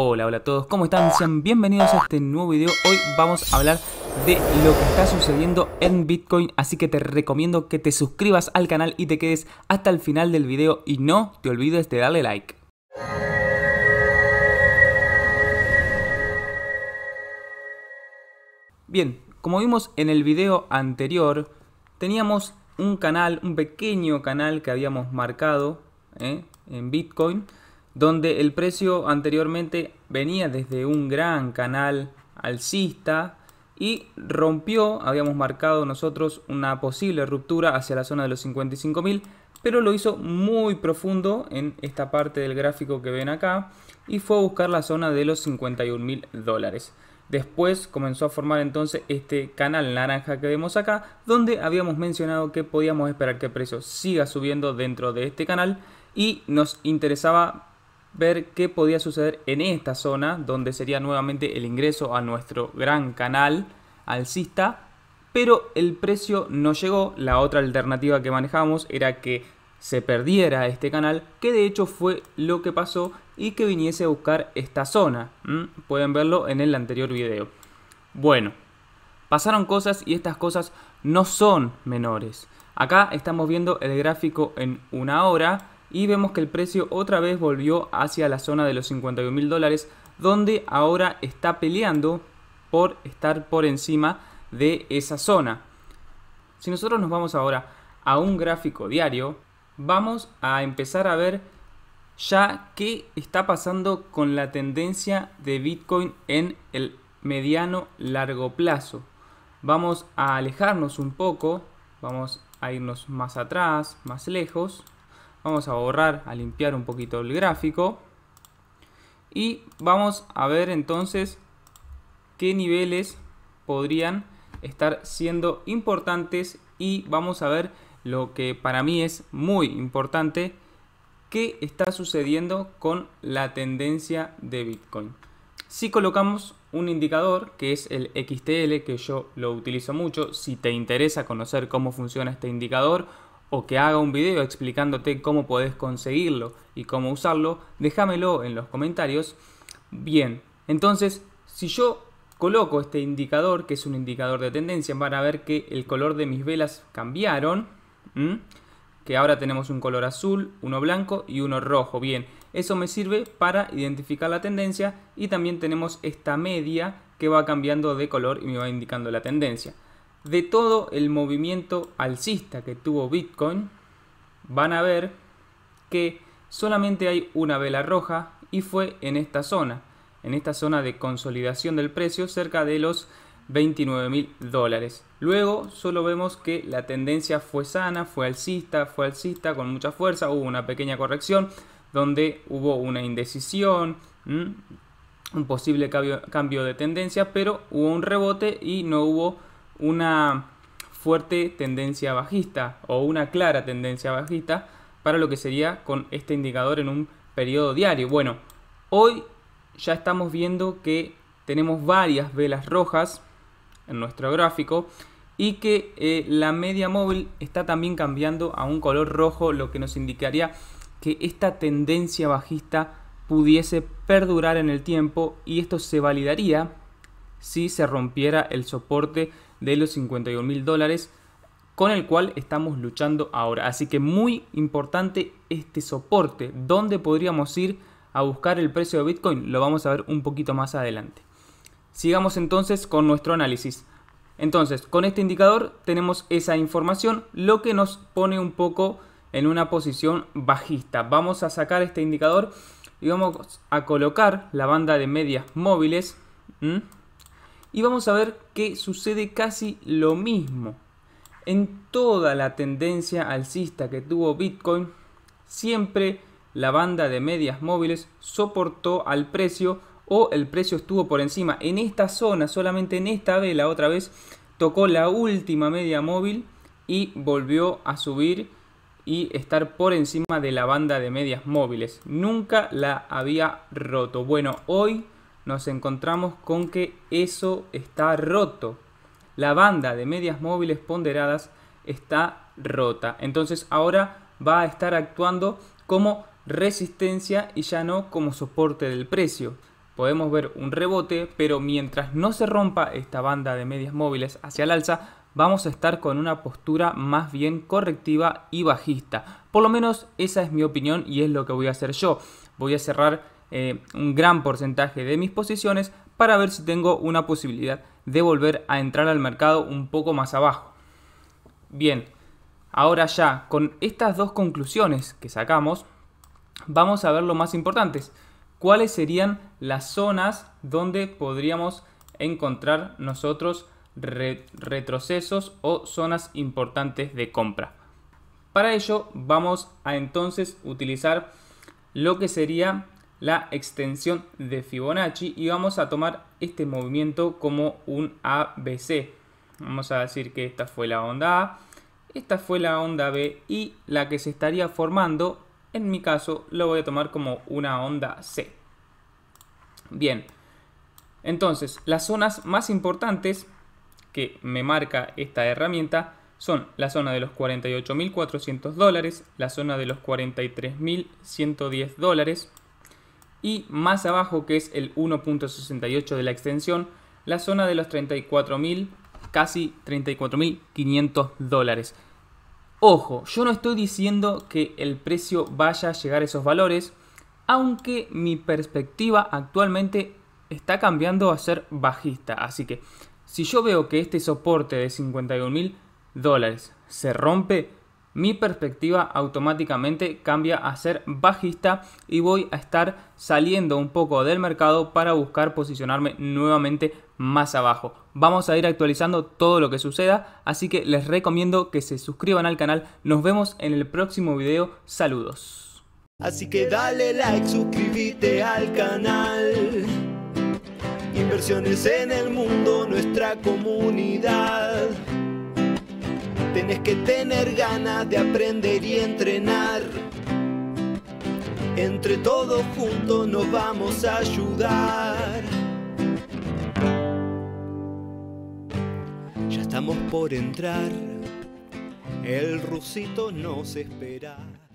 Hola, hola a todos, ¿cómo están? Sean bienvenidos a este nuevo video. Hoy vamos a hablar de lo que está sucediendo en Bitcoin, así que te recomiendo que te suscribas al canal y te quedes hasta el final del video y no te olvides de darle like. Bien, como vimos en el video anterior, teníamos un canal, un pequeño canal que habíamos marcado ¿eh? en Bitcoin donde el precio anteriormente venía desde un gran canal alcista y rompió, habíamos marcado nosotros una posible ruptura hacia la zona de los 55.000, pero lo hizo muy profundo en esta parte del gráfico que ven acá y fue a buscar la zona de los 51.000 dólares. Después comenzó a formar entonces este canal naranja que vemos acá, donde habíamos mencionado que podíamos esperar que el precio siga subiendo dentro de este canal y nos interesaba ver qué podía suceder en esta zona, donde sería nuevamente el ingreso a nuestro gran canal alcista, pero el precio no llegó. La otra alternativa que manejamos era que se perdiera este canal, que de hecho fue lo que pasó y que viniese a buscar esta zona. Pueden verlo en el anterior video. Bueno, pasaron cosas y estas cosas no son menores. Acá estamos viendo el gráfico en una hora y vemos que el precio otra vez volvió hacia la zona de los 51 mil dólares donde ahora está peleando por estar por encima de esa zona. Si nosotros nos vamos ahora a un gráfico diario, vamos a empezar a ver ya qué está pasando con la tendencia de Bitcoin en el mediano largo plazo. Vamos a alejarnos un poco, vamos a irnos más atrás, más lejos. Vamos a borrar, a limpiar un poquito el gráfico. Y vamos a ver entonces qué niveles podrían estar siendo importantes y vamos a ver lo que para mí es muy importante, qué está sucediendo con la tendencia de Bitcoin. Si colocamos un indicador que es el XTL, que yo lo utilizo mucho, si te interesa conocer cómo funciona este indicador o que haga un video explicándote cómo puedes conseguirlo y cómo usarlo, déjamelo en los comentarios. Bien, entonces si yo coloco este indicador, que es un indicador de tendencia, van a ver que el color de mis velas cambiaron, que ahora tenemos un color azul, uno blanco y uno rojo. Bien, eso me sirve para identificar la tendencia y también tenemos esta media que va cambiando de color y me va indicando la tendencia de todo el movimiento alcista que tuvo Bitcoin, van a ver que solamente hay una vela roja y fue en esta zona, en esta zona de consolidación del precio cerca de los 29 mil dólares. Luego solo vemos que la tendencia fue sana, fue alcista, fue alcista con mucha fuerza, hubo una pequeña corrección donde hubo una indecisión, un posible cambio de tendencia, pero hubo un rebote y no hubo una fuerte tendencia bajista o una clara tendencia bajista para lo que sería con este indicador en un periodo diario. Bueno, hoy ya estamos viendo que tenemos varias velas rojas en nuestro gráfico y que eh, la media móvil está también cambiando a un color rojo, lo que nos indicaría que esta tendencia bajista pudiese perdurar en el tiempo y esto se validaría si se rompiera el soporte de los 51 mil dólares con el cual estamos luchando ahora. Así que muy importante este soporte, donde podríamos ir a buscar el precio de Bitcoin, lo vamos a ver un poquito más adelante. Sigamos entonces con nuestro análisis. Entonces, con este indicador tenemos esa información, lo que nos pone un poco en una posición bajista. Vamos a sacar este indicador y vamos a colocar la banda de medias móviles. Y vamos a ver que sucede casi lo mismo. En toda la tendencia alcista que tuvo Bitcoin, siempre la banda de medias móviles soportó al precio o el precio estuvo por encima. En esta zona, solamente en esta vela otra vez, tocó la última media móvil y volvió a subir y estar por encima de la banda de medias móviles. Nunca la había roto. Bueno, hoy nos encontramos con que eso está roto. La banda de medias móviles ponderadas está rota. Entonces ahora va a estar actuando como resistencia y ya no como soporte del precio. Podemos ver un rebote, pero mientras no se rompa esta banda de medias móviles hacia el alza, vamos a estar con una postura más bien correctiva y bajista. Por lo menos esa es mi opinión y es lo que voy a hacer yo. Voy a cerrar eh, un gran porcentaje de mis posiciones para ver si tengo una posibilidad de volver a entrar al mercado un poco más abajo. Bien, ahora ya con estas dos conclusiones que sacamos, vamos a ver lo más importantes. ¿Cuáles serían las zonas donde podríamos encontrar nosotros retrocesos o zonas importantes de compra? Para ello vamos a entonces utilizar lo que sería la extensión de Fibonacci y vamos a tomar este movimiento como un ABC. Vamos a decir que esta fue la onda A, esta fue la onda B y la que se estaría formando, en mi caso, lo voy a tomar como una onda C. Bien, entonces las zonas más importantes que me marca esta herramienta son la zona de los 48.400 dólares, la zona de los 43.110 dólares, y más abajo que es el 1.68 de la extensión, la zona de los 34.000, casi 34.500 dólares. Ojo, yo no estoy diciendo que el precio vaya a llegar a esos valores, aunque mi perspectiva actualmente está cambiando a ser bajista, así que si yo veo que este soporte de 51.000 dólares se rompe, mi perspectiva automáticamente cambia a ser bajista y voy a estar saliendo un poco del mercado para buscar posicionarme nuevamente más abajo. Vamos a ir actualizando todo lo que suceda, así que les recomiendo que se suscriban al canal. Nos vemos en el próximo video. Saludos. Así que dale like, suscríbete al canal. Inversiones en el mundo, nuestra comunidad. Tenés que tener ganas de aprender y entrenar. Entre todos juntos nos vamos a ayudar. Ya estamos por entrar. El rusito nos espera.